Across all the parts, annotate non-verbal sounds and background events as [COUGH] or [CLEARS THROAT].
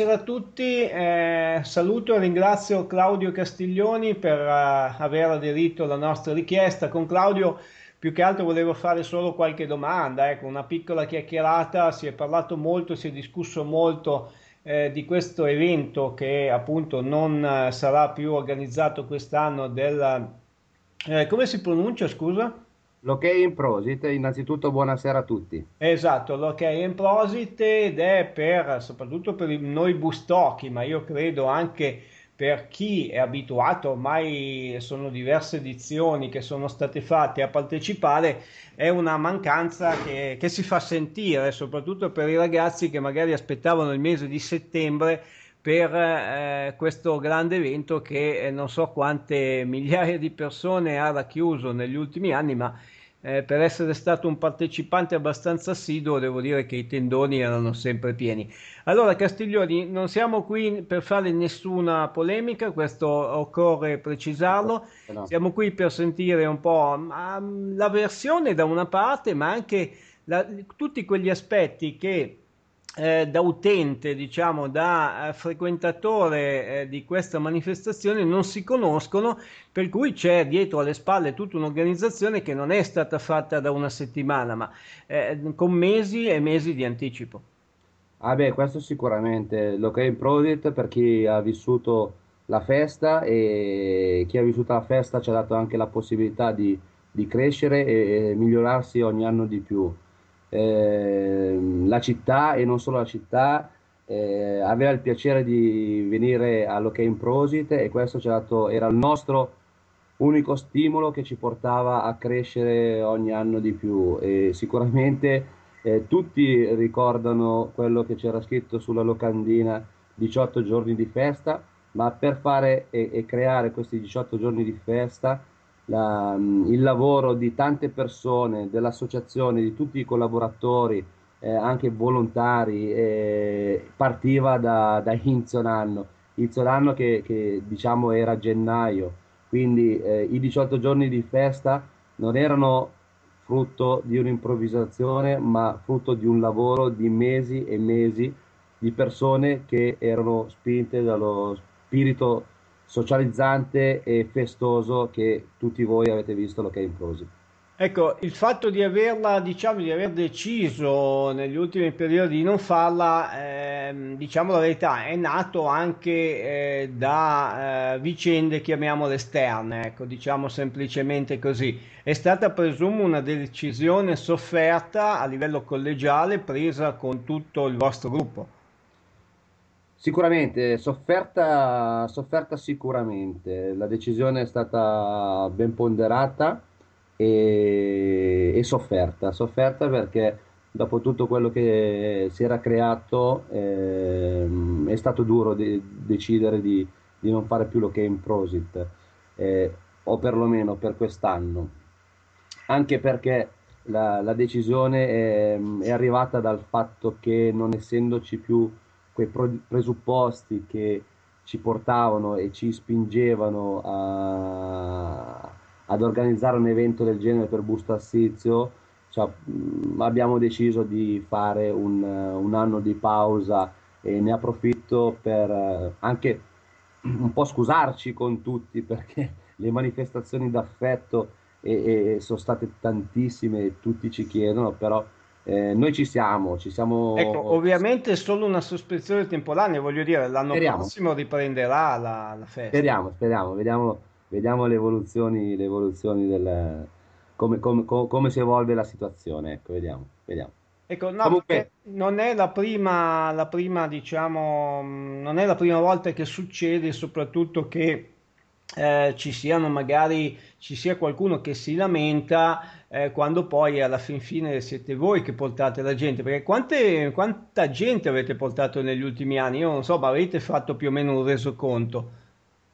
Buonasera a tutti, eh, saluto e ringrazio Claudio Castiglioni per eh, aver aderito alla nostra richiesta. Con Claudio più che altro volevo fare solo qualche domanda, ecco, una piccola chiacchierata, si è parlato molto, si è discusso molto eh, di questo evento che appunto non eh, sarà più organizzato quest'anno del... Eh, come si pronuncia, scusa? L'ok in prosit, innanzitutto buonasera a tutti. Esatto, l'ok in prosit ed è per, soprattutto per noi bustocchi, ma io credo anche per chi è abituato, ormai sono diverse edizioni che sono state fatte a partecipare, è una mancanza che, che si fa sentire, soprattutto per i ragazzi che magari aspettavano il mese di settembre per eh, questo grande evento che eh, non so quante [LAUGHS] migliaia di persone ha racchiuso negli ultimi anni, ma eh, per essere stato un partecipante abbastanza assiduo devo dire che i tendoni erano sempre pieni. Allora Castiglioni, non siamo qui per fare nessuna polemica, questo occorre precisarlo, ecco, eh, no. siamo qui per sentire un po' la versione da una parte, ma anche la, tutti quegli aspetti che eh, da utente, diciamo, da eh, frequentatore eh, di questa manifestazione non si conoscono, per cui c'è dietro alle spalle tutta un'organizzazione che non è stata fatta da una settimana, ma eh, con mesi e mesi di anticipo. Ah beh, questo sicuramente, in Project per chi ha vissuto la festa e chi ha vissuto la festa ci ha dato anche la possibilità di, di crescere e, e migliorarsi ogni anno di più Ehm, la città e non solo la città eh, aveva il piacere di venire all'Ok in Prosite e questo dato, era il nostro unico stimolo che ci portava a crescere ogni anno di più e sicuramente eh, tutti ricordano quello che c'era scritto sulla locandina 18 giorni di festa ma per fare e, e creare questi 18 giorni di festa la, mm, il lavoro di tante persone, dell'associazione, di tutti i collaboratori, eh, anche volontari, eh, partiva da, da inizio anno, inizio anno che, che, diciamo era gennaio, quindi eh, i 18 giorni di festa non erano frutto di un'improvvisazione, ma frutto di un lavoro di mesi e mesi di persone che erano spinte dallo spirito socializzante e festoso che tutti voi avete visto all'Ok Implosi. Ecco, il fatto di averla, diciamo, di aver deciso negli ultimi periodi di non farla, ehm, diciamo la verità, è nato anche eh, da eh, vicende, chiamiamole esterne, ecco, diciamo semplicemente così. È stata, presumo, una decisione sofferta a livello collegiale presa con tutto il vostro gruppo. Sicuramente, eh, sofferta, sofferta sicuramente, la decisione è stata ben ponderata e, e, sofferta, sofferta perché dopo tutto quello che si era creato eh, è stato duro de- decidere di, di, non fare più lo che è in Prosit, eh, o perlomeno per quest'anno, anche perché la, la decisione è, è arrivata dal fatto che non essendoci più quei presupposti che ci portavano e ci spingevano a, ad organizzare un evento del genere per Busto Assizio, cioè, mm, abbiamo deciso di fare un, un, anno di pausa e ne approfitto per anche un po' scusarci con tutti perché [LAUGHS] le manifestazioni d'affetto e, e sono state tantissime, e tutti ci chiedono, però eh, noi ci siamo, ci siamo. Ecco, ovviamente è solo una sospensione temporanea, voglio dire, l'anno speriamo. prossimo riprenderà la, la festa. Speriamo, speriamo, vediamo, vediamo le evoluzioni, le evoluzioni del, come, come, come, si evolve la situazione. Ecco, vediamo, vediamo. Ecco, no, Comunque... non è la prima, la prima, diciamo, non è la prima volta che succede, soprattutto che eh, ci siano magari ci sia qualcuno che si lamenta eh, quando poi alla fin fine siete voi che portate la gente perché quante, quanta gente avete portato negli ultimi anni io non so ma avete fatto più o meno un resoconto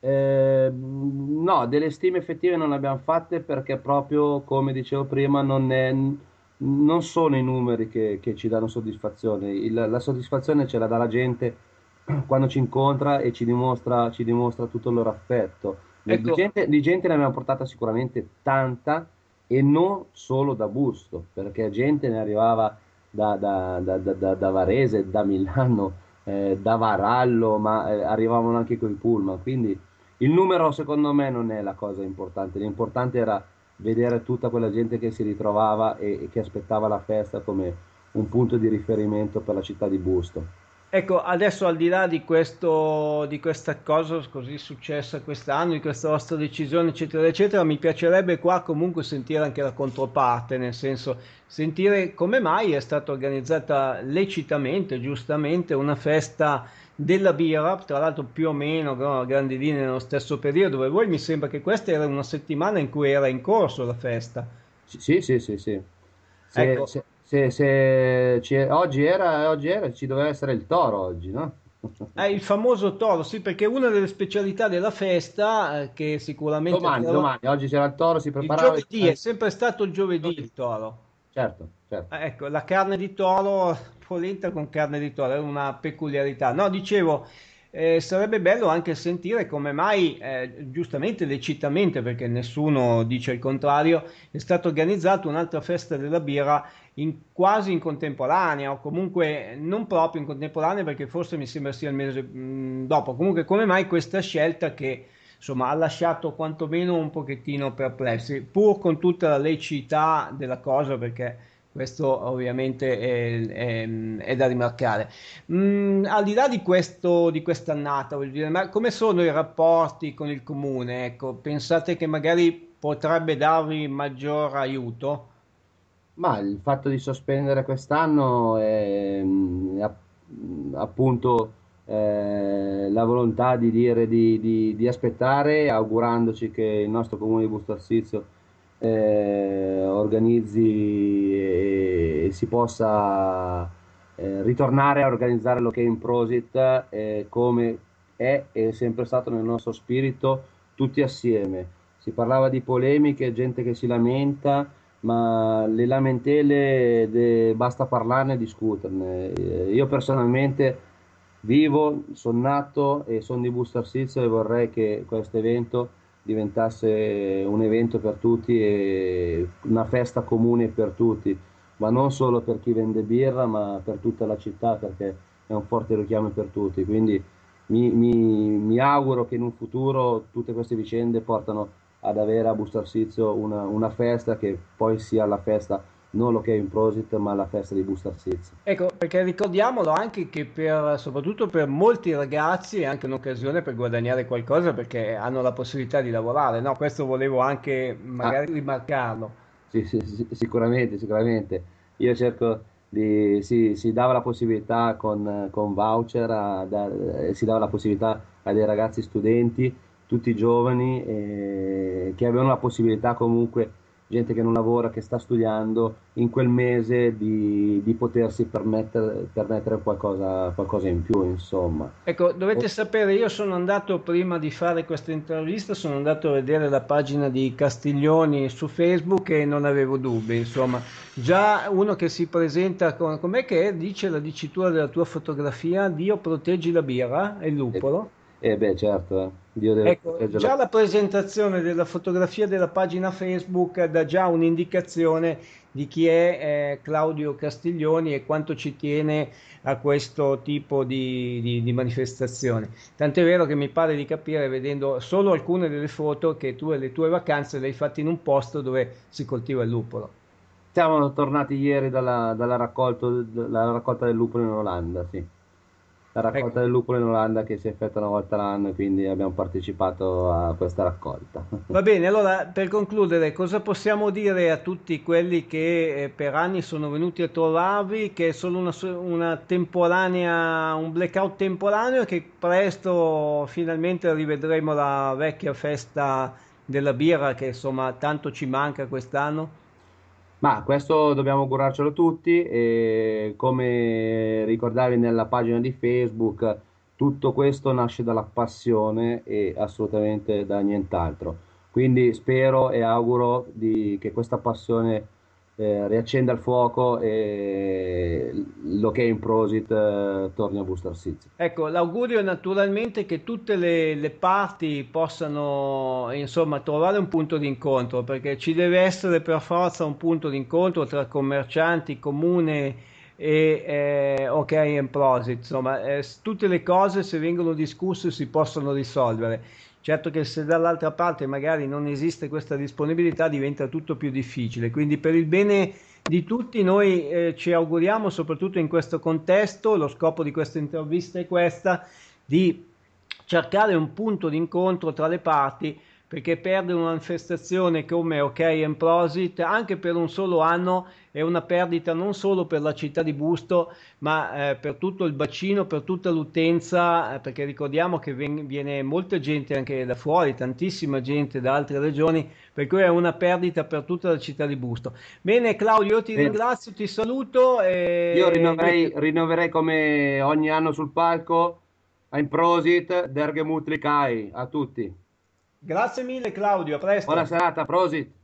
eh, no delle stime effettive non le abbiamo fatte perché proprio come dicevo prima non, è, non sono i numeri che, che ci danno soddisfazione Il, la soddisfazione ce la dà la gente [CLEARS THROAT] quando ci incontra e ci dimostra, ci dimostra tutto il loro affetto. Ecco. Di, gente, di gente ne abbiamo portata sicuramente tanta e non solo da Busto, perché gente ne arrivava da, da, da, da Varese, da Milano, eh, da Varallo, ma eh, arrivavano anche con i pullman. Quindi il numero secondo me non è la cosa importante, l'importante era vedere tutta quella gente che si ritrovava e, e che aspettava la festa come un punto di riferimento per la città di Busto. Ecco, adesso al di là di, questo, di questa cosa così successa quest'anno, di questa vostra decisione, eccetera, eccetera, mi piacerebbe qua comunque sentire anche la controparte, nel senso sentire come mai è stata organizzata lecitamente, giustamente, una festa della birra, tra l'altro più o meno no, a grandi linee nello stesso periodo, per voi mi sembra che questa era una settimana in cui era in corso la festa. Sì, sì, sì, sì. sì. Ecco. sì se, se ci, oggi, era, oggi era, ci doveva essere il toro oggi, no? [LAUGHS] Eh, il famoso toro, sì, perché una delle specialità della festa, eh, che sicuramente... Domani, toro... domani, oggi c'era il toro, si preparava... Il giovedì, è sempre stato il giovedì il toro. Certo, certo. Eh, ecco, la carne di toro, polenta con carne di toro, è una peculiarità. No, dicevo, eh, sarebbe bello anche sentire come mai, eh, giustamente lecitamente, perché nessuno dice il contrario, è stata organizzata un'altra festa della birra in, quasi in contemporanea, o comunque non proprio in contemporanea, perché forse mi sembra sia il mese mh, mm, dopo. Comunque, come mai questa scelta che insomma ha lasciato quantomeno un pochettino perplessi, pur con tutta la lecità della cosa, perché questo ovviamente è, è, è da rimarcare. Mm, al di là di, questo, di quest'annata, voglio dire, ma come sono i rapporti con il comune? Ecco, pensate che magari potrebbe darvi maggior aiuto? Ma il fatto di sospendere quest'anno è, mm, è mm, appunto eh, la volontà di dire di, di, di aspettare, augurandoci che il nostro comune di Busto Arsizio eh, organizzi e, e, si possa eh, ritornare a organizzare l'Ok Prosit eh, come è e è sempre stato nel nostro spirito tutti assieme. Si parlava di polemiche, gente che si lamenta, ma le lamentele de, basta parlarne e discuterne. Eh, io personalmente vivo, sono nato e sono di Busto Arsizio e vorrei che questo evento diventasse un evento per tutti e una festa comune per tutti, ma non solo per chi vende birra, ma per tutta la città perché è un forte richiamo per tutti. Quindi mi, mi, mi auguro che in un futuro tutte queste vicende portano ad avere a Bustarsizio una, una festa che poi sia la festa non lo che è in Prosit ma la festa di Busta Sizzi. Ecco, perché ricordiamolo anche che per, soprattutto per molti ragazzi è anche un'occasione per guadagnare qualcosa perché hanno la possibilità di lavorare, no? Questo volevo anche magari ah. rimarcarlo. Sì, sì, sì, sicuramente, sicuramente. Io cerco di... Sì, si dava la possibilità con, con voucher, a, da, eh, si dava la possibilità a dei ragazzi studenti, tutti giovani, eh, che avevano la possibilità comunque gente che non lavora, che sta studiando, in quel mese di, di potersi permettere, permettere qualcosa, qualcosa, in più, insomma. Ecco, dovete o... sapere, io sono andato prima di fare questa intervista, sono andato a vedere la pagina di Castiglioni su Facebook e non avevo dubbi, insomma. Già uno che si presenta con, com'è che è? dice la dicitura della tua fotografia, Dio proteggi la birra e il lupolo. E eh beh, certo. Eh. Ecco, già la presentazione della fotografia della pagina Facebook dà già un'indicazione di chi è eh, Claudio Castiglioni e quanto ci tiene a questo tipo di, di, di, manifestazione. Tant'è vero che mi pare di capire, vedendo solo alcune delle foto, che tu e le tue vacanze le hai fatte in un posto dove si coltiva il lupolo. Siamo tornati ieri dalla, dalla, raccolto, dalla raccolta del lupolo in Olanda, sì la ecco. raccolta del lupolo in Olanda che si effettua una volta l'anno e quindi abbiamo partecipato a questa raccolta. Va [LAUGHS] bene, allora per concludere, cosa possiamo dire a tutti quelli che eh, per anni sono venuti a trovarvi, che è solo una, una temporanea, un blackout temporaneo e che presto finalmente rivedremo la vecchia festa della birra che insomma tanto ci manca quest'anno? Ma questo dobbiamo augurarcelo tutti e come ricordavi nella pagina di Facebook, tutto questo nasce dalla passione e assolutamente da nient'altro. Quindi spero e auguro di, che questa passione eh, riaccenda il fuoco e l'ok in Prosit eh, torni a Booster Seeds. Ecco, l'augurio è naturalmente che tutte le, le parti possano insomma trovare un punto di incontro perché ci deve essere per forza un punto di incontro tra commercianti, comune e eh, ok in Prosit. Insomma, eh, tutte le cose se vengono discusse si possono risolvere Certo che se dall'altra parte magari non esiste questa disponibilità diventa tutto più difficile, quindi per il bene di tutti noi eh, ci auguriamo, soprattutto in questo contesto, lo scopo di questa intervista è questa, di cercare un punto d'incontro tra le parti perché perdere una manifestazione come OK Prosit anche per un solo anno è una perdita non solo per la città di Busto, ma eh, per tutto il bacino, per tutta l'utenza, eh, perché ricordiamo che ven- viene molta gente anche da fuori, tantissima gente da altre regioni, per cui è una perdita per tutta la città di Busto. Bene Claudio, io ti ringrazio, ti saluto. E... Io rinnoverei, rinnoverei come ogni anno sul palco, a Improsit, Derge Mutlikai, a tutti. Grazie mille Claudio, a presto. Buona serata, prosit.